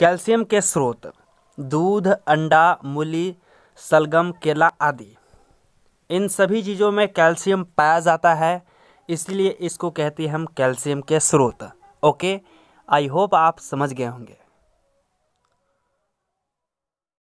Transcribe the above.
calcium के स्रोत दूध अंडा मूली सलगम केला आदि इन सभी चीज़ों में कैल्शियम पाया जाता है इसलिए इसको कहते हैं हम कैल्शियम के स्रोत ओके आई होप आप समझ गए होंगे